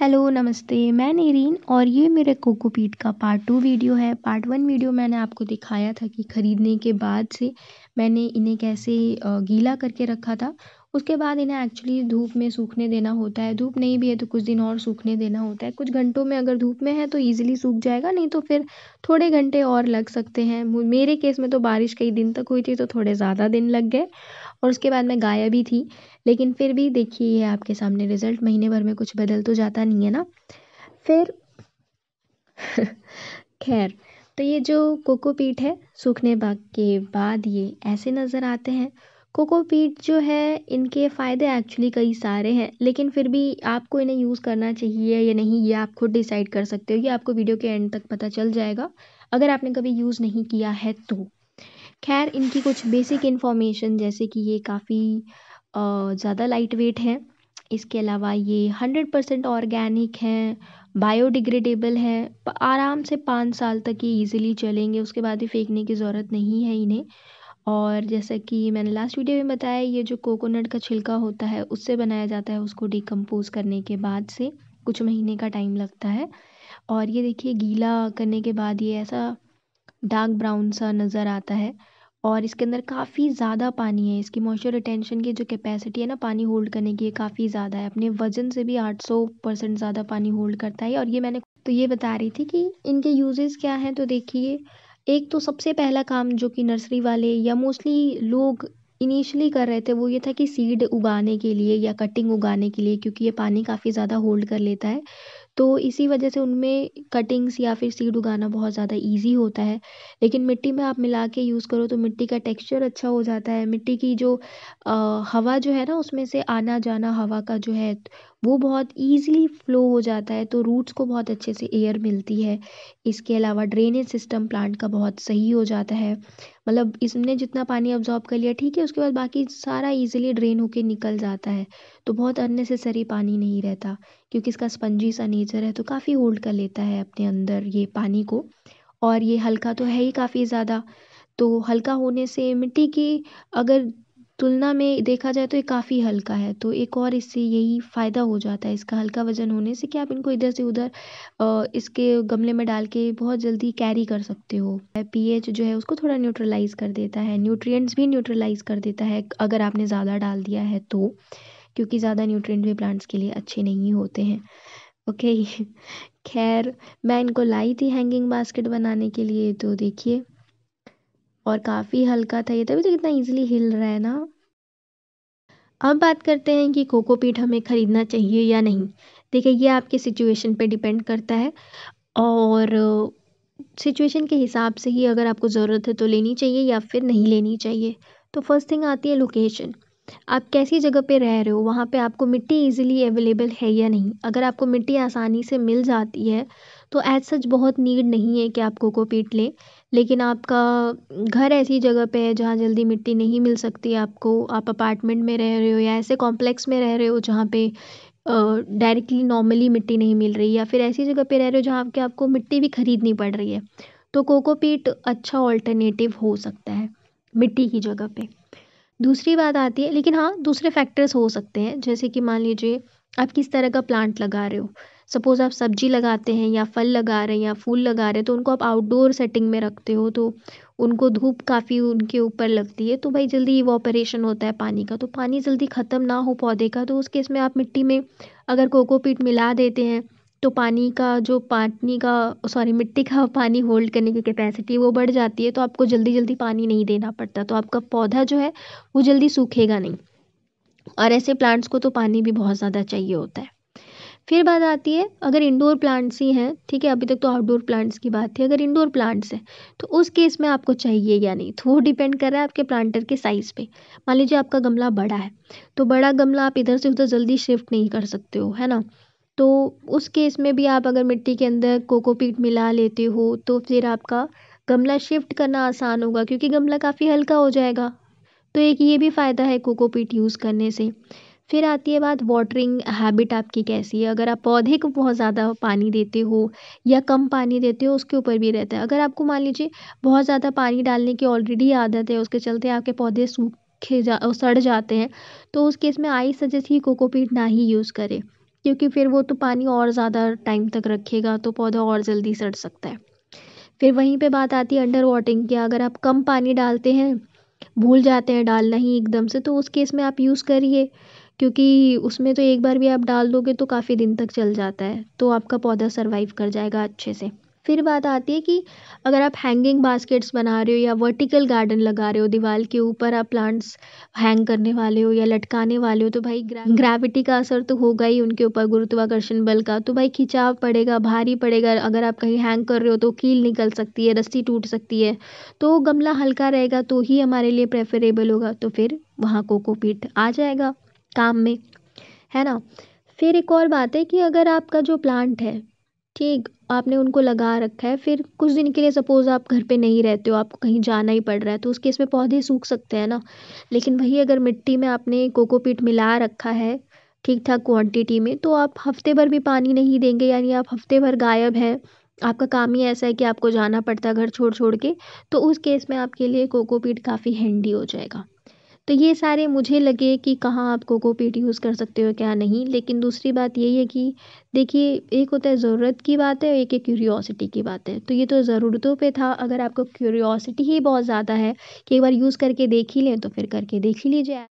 Hello नमस्ते मैं नीरीन और ये मेरे कोकोपीट का पार्ट टू वीडियो है पार्ट वन वीडियो मैंने आपको दिखाया था कि ख़रीदने के बाद से मैंने इन्हें कैसे गीला करके रखा था उसके बाद इन्हें एक्चुअली धूप में सूखने देना होता है धूप नहीं भी है तो कुछ दिन और सूखने देना होता है कुछ घंटों में अगर धूप में है तो ईज़िली सूख जाएगा नहीं तो फिर थोड़े घंटे और लग सकते हैं मेरे केस में तो बारिश कई दिन तक हुई थी तो थोड़े ज़्यादा दिन लग गए और उसके बाद मैं गाया भी थी लेकिन फिर भी देखिए ये आपके सामने रिज़ल्ट महीने भर में कुछ बदल तो जाता नहीं है ना फिर खैर तो ये जो कोकोपीट है सूखने के बाद ये ऐसे नज़र आते हैं कोकोपीट जो है इनके फ़ायदे एक्चुअली कई सारे हैं लेकिन फिर भी आपको इन्हें यूज़ करना चाहिए या नहीं ये आप खुद डिसाइड कर सकते हो ये आपको वीडियो के एंड तक पता चल जाएगा अगर आपने कभी यूज़ नहीं किया है तो खैर इनकी कुछ बेसिक इन्फॉर्मेशन जैसे कि ये काफ़ी ज़्यादा लाइट वेट है इसके अलावा ये हंड्रेड परसेंट ऑर्गेनिक हैं बायोडिग्रेडेबल है आराम से पाँच साल तक ये ईजिली चलेंगे उसके बाद ही फेंकने की ज़रूरत नहीं है इन्हें और जैसा कि मैंने लास्ट वीडियो में बताया ये जो कोकोनट का छिलका होता है उससे बनाया जाता है उसको डिकम्पोज़ करने के बाद से कुछ महीने का टाइम लगता है और ये देखिए गीला करने के बाद ये ऐसा डार्क ब्राउन सा नज़र आता है और इसके अंदर काफ़ी ज़्यादा पानी है इसकी मॉइस्चर रिटेंशन की जो कैपेसिटी है ना पानी होल्ड करने की ये काफ़ी ज़्यादा है अपने वज़न से भी 800 परसेंट ज़्यादा पानी होल्ड करता है और ये मैंने तो ये बता रही थी कि इनके यूजेस क्या हैं तो देखिए एक तो सबसे पहला काम जो कि नर्सरी वाले या मोस्टली लोग इनिशियली कर रहे थे वो ये था कि सीड उगाने के लिए या कटिंग उगाने के लिए क्योंकि ये पानी काफ़ी ज़्यादा होल्ड कर लेता है तो इसी वजह से उनमें कटिंग्स या फिर सीड उगाना बहुत ज़्यादा इजी होता है लेकिन मिट्टी में आप मिला के यूज़ करो तो मिट्टी का टेक्सचर अच्छा हो जाता है मिट्टी की जो आ, हवा जो है ना उसमें से आना जाना हवा का जो है वो बहुत ईज़िली फ़्लो हो जाता है तो रूट्स को बहुत अच्छे से एयर मिलती है इसके अलावा ड्रेनेज सिस्टम प्लांट का बहुत सही हो जाता है मतलब इसने जितना पानी अब्ज़ॉर्ब कर लिया ठीक है उसके बाद बाकी सारा ईज़िली ड्रेन होके निकल जाता है तो बहुत अननेसेसरी पानी नहीं रहता क्योंकि इसका स्पंजी सा नेचर है तो काफ़ी होल्ड कर लेता है अपने अंदर ये पानी को और ये हल्का तो है ही काफ़ी ज़्यादा तो हल्का होने से मिट्टी की अगर तुलना में देखा जाए तो ये काफ़ी हल्का है तो एक और इससे यही फ़ायदा हो जाता है इसका हल्का वज़न होने से कि आप इनको इधर से उधर इसके गमले में डाल के बहुत जल्दी कैरी कर सकते हो पीएच जो है उसको थोड़ा न्यूट्रलाइज़ कर देता है न्यूट्रिएंट्स भी न्यूट्रलाइज़ कर देता है अगर आपने ज़्यादा डाल दिया है तो क्योंकि ज़्यादा न्यूट्रियट भी प्लांट्स के लिए अच्छे नहीं होते हैं ओके खैर मैं इनको लाई थी हैंगिंग बास्केट बनाने के लिए तो देखिए और काफ़ी हल्का था ये तभी तो कितना इजीली हिल रहा है ना अब बात करते हैं कि कोकोपीट हमें ख़रीदना चाहिए या नहीं देखिए ये आपके सिचुएशन पे डिपेंड करता है और सिचुएशन के हिसाब से ही अगर आपको ज़रूरत है तो लेनी चाहिए या फिर नहीं लेनी चाहिए तो फर्स्ट थिंग आती है लोकेशन आप कैसी जगह पे रह रहे हो वहाँ पे आपको मिट्टी ईज़िली अवेलेबल है या नहीं अगर आपको मिट्टी आसानी से मिल जाती है तो एज़ सच बहुत नीड नहीं है कि आप कोको पीट लें लेकिन आपका घर ऐसी जगह पे है जहाँ जल्दी मिट्टी नहीं मिल सकती आपको आप अपार्टमेंट में रह रहे हो या ऐसे कॉम्प्लेक्स में रह रहे हो जहाँ पे डायरेक्टली नॉर्मली मिट्टी नहीं मिल रही या फिर ऐसी जगह पे रह रहे हो जहाँ के आपको मिट्टी भी खरीदनी पड़ रही है तो कोकोपीट अच्छा ऑल्टरनेटिव हो सकता है मिट्टी की जगह पे दूसरी बात आती है लेकिन हाँ दूसरे फैक्टर्स हो सकते हैं जैसे कि मान लीजिए आप किस तरह का प्लांट लगा रहे हो सपोज़ आप सब्जी लगाते हैं या फल लगा रहे हैं या फूल लगा रहे हैं तो उनको आप आउटडोर सेटिंग में रखते हो तो उनको धूप काफ़ी उनके ऊपर लगती है तो भाई जल्दी इवॉपरेशन होता है पानी का तो पानी जल्दी ख़त्म ना हो पौधे का तो उस केस में आप मिट्टी में अगर कोकोपीट मिला देते हैं तो पानी का जो पानी का सॉरी मिट्टी का पानी होल्ड करने की कैपेसिटी वो बढ़ जाती है तो आपको जल्दी जल्दी पानी नहीं देना पड़ता तो आपका पौधा जो है वो जल्दी सूखेगा नहीं और ऐसे प्लांट्स को तो पानी भी बहुत ज़्यादा चाहिए होता है फिर बात आती है अगर इंडोर प्लांट्स ही हैं ठीक है अभी तक तो आउटडोर प्लांट्स की बात थी अगर इंडोर प्लांट्स हैं तो उस केस में आपको चाहिए या नहीं तो वो डिपेंड कर रहा है आपके प्लांटर के साइज़ पे मान लीजिए आपका गमला बड़ा है तो बड़ा गमला आप इधर से उधर जल्दी शिफ्ट नहीं कर सकते हो है ना तो उस केस में भी आप अगर मिट्टी के अंदर कोकोपीट मिला लेते हो तो फिर आपका गमला शिफ्ट करना आसान होगा क्योंकि गमला काफ़ी हल्का हो जाएगा तो एक ये भी फ़ायदा है कोकोपीट यूज़ करने से फिर आती है बात वाटरिंग हैबिट आपकी कैसी है अगर आप पौधे को बहुत ज़्यादा पानी देते हो या कम पानी देते हो उसके ऊपर भी रहता है अगर आपको मान लीजिए बहुत ज़्यादा पानी डालने की ऑलरेडी आदत है उसके चलते आपके पौधे सूखे जा सड़ जाते हैं तो उस केस में आई सजेस्ट ही कोकोपीट ना ही यूज़ करें क्योंकि फिर वो तो पानी और ज़्यादा टाइम तक रखेगा तो पौधा और जल्दी सड़ सकता है फिर वहीं पे बात आती है अंडर वाटिंग की अगर आप कम पानी डालते हैं भूल जाते हैं डालना ही एकदम से तो उस केस में आप यूज़ करिए क्योंकि उसमें तो एक बार भी आप डाल दोगे तो काफ़ी दिन तक चल जाता है तो आपका पौधा सर्वाइव कर जाएगा अच्छे से फिर बात आती है कि अगर आप हैंगिंग बास्केट्स बना रहे हो या वर्टिकल गार्डन लगा रहे हो दीवार के ऊपर आप प्लांट्स हैंग करने वाले हो या लटकाने वाले हो तो भाई ग्रेविटी हम्म। का असर तो होगा ही उनके ऊपर गुरुत्वाकर्षण बल का तो भाई खिंचाव पड़ेगा भारी पड़ेगा अगर आप कहीं हैंग कर रहे हो तो कील निकल सकती है रस्सी टूट सकती है तो गमला हल्का रहेगा तो ही हमारे लिए प्रेफरेबल होगा तो फिर वहाँ कोकोपीट आ जाएगा काम में है ना फिर एक और बात है कि अगर आपका जो प्लांट है ठीक आपने उनको लगा रखा है फिर कुछ दिन के लिए सपोज़ आप घर पे नहीं रहते हो आपको कहीं जाना ही पड़ रहा है तो उस केस में पौधे सूख सकते हैं ना लेकिन वही अगर मिट्टी में आपने कोकोपीट मिला रखा है ठीक ठाक क्वांटिटी में तो आप हफ्ते भर भी पानी नहीं देंगे यानी आप हफ्ते भर गायब हैं आपका काम ही ऐसा है कि आपको जाना पड़ता है घर छोड़ छोड़ के तो उस केस में आपके लिए कोकोपीट काफ़ी हैंडी हो जाएगा तो ये सारे मुझे लगे कि कहाँ आप कोको पीट यूज़ कर सकते हो क्या नहीं लेकिन दूसरी बात यही है कि देखिए एक होता है ज़रूरत की बात है और एक है क्यूरियोसिटी की बात है तो ये तो ज़रूरतों पे था अगर आपको क्यूरियोसिटी ही बहुत ज़्यादा है कि एक बार यूज़ करके देख ही लें तो फिर करके देख ही लीजिए